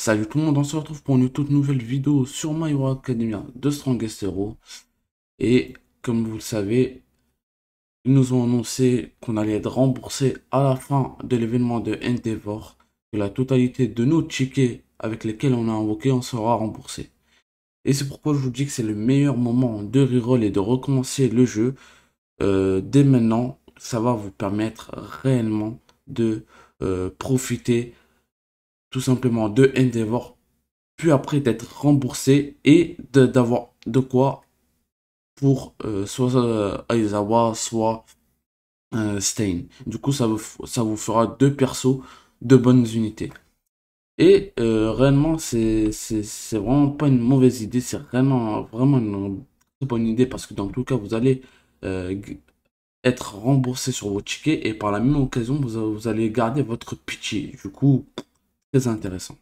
Salut tout le monde, on se retrouve pour une toute nouvelle vidéo sur My Hero Academia de Strongest Hero. Et comme vous le savez, ils nous ont annoncé qu'on allait être remboursé à la fin de l'événement de Endeavor, que la totalité de nos tickets avec lesquels on a invoqué, on sera remboursé. Et c'est pourquoi je vous dis que c'est le meilleur moment de reroll et de recommencer le jeu. Euh, dès maintenant, ça va vous permettre réellement de euh, profiter simplement de Endeavor, puis après d'être remboursé et d'avoir de, quoi pour euh, soit euh, soit euh, Stein. Du coup, ça vous, ça vous fera deux persos de bonnes unités. Et euh, réellement, c'est vraiment pas une mauvaise idée, c'est vraiment, vraiment une bonne idée parce que dans tout cas, vous allez être remboursé sur vos tickets et par la même occasion, vous, vous allez garder votre pitié. Du coup, très intéressant.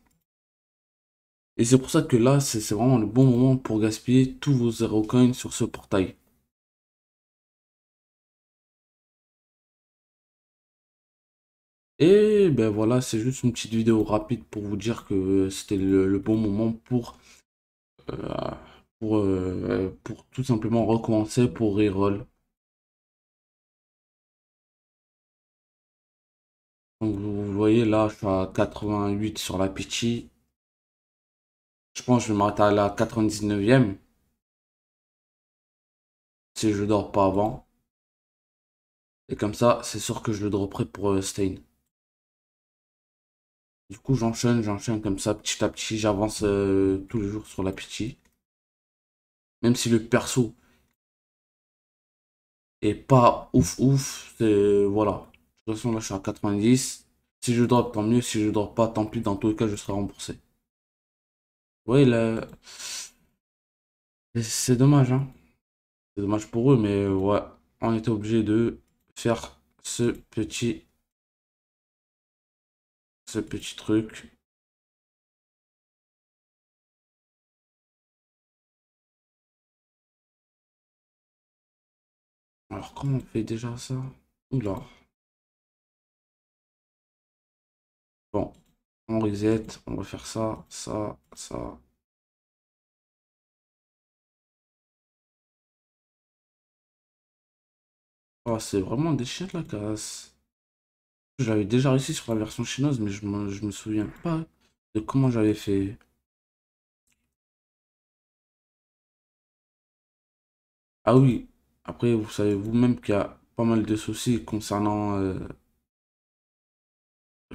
Et c'est pour ça que là, c'est vraiment le bon moment pour gaspiller tous vos zéro coins sur ce portail. Et ben voilà, c'est juste une petite vidéo rapide pour vous dire que c'était le, bon moment pour, euh, pour, euh, pour tout simplement recommencer pour reroll. Donc vous voyez là, je suis à 88 sur la Je pense que je vais m'arrêter à la 99e. Si je dors pas avant. Et comme ça, c'est sûr que je le dropperai pour euh, Stein. Du coup, j'enchaîne, j'enchaîne comme ça, petit à petit, j'avance euh, tous les jours sur la pitié Même si le perso est pas ouf ouf, c'est voilà, de toute façon, là, je suis à 90. Si je drop, tant mieux. Si je drop pas, tant pis. Dans tous les cas, je serai remboursé. oui C'est dommage, hein. C'est dommage pour eux, mais euh, ouais. On était obligé de faire ce petit... Ce petit truc. Alors, comment on fait déjà ça Oula. on reset, on va faire ça, ça, ça. Oh, c'est vraiment des chiens la casse. J'avais déjà réussi sur la version chinoise, mais je me, me souviens pas de comment j'avais fait. Ah oui, après vous savez vous-même qu'il y a pas mal de soucis concernant euh,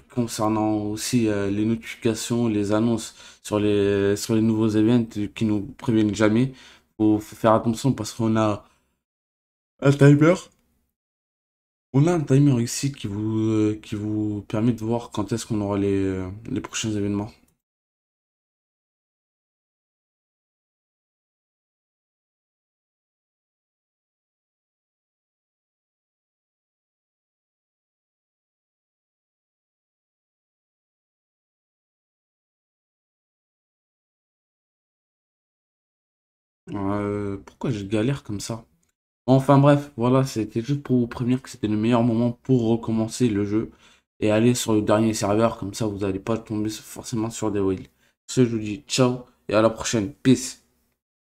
concernant aussi euh, les notifications, les annonces sur les, sur les nouveaux événements qui nous préviennent jamais. Faut, faut faire attention parce qu'on a un timer. On a un timer ici qui vous, euh, qui vous permet de voir quand est-ce qu'on aura les, euh, les prochains événements. Euh, pourquoi je galère comme ça Enfin bref, voilà, c'était juste pour vous prévenir que c'était le meilleur moment pour recommencer le jeu et aller sur le dernier serveur, comme ça vous n'allez pas tomber forcément sur des whales. Ce je vous dis ciao et à la prochaine, peace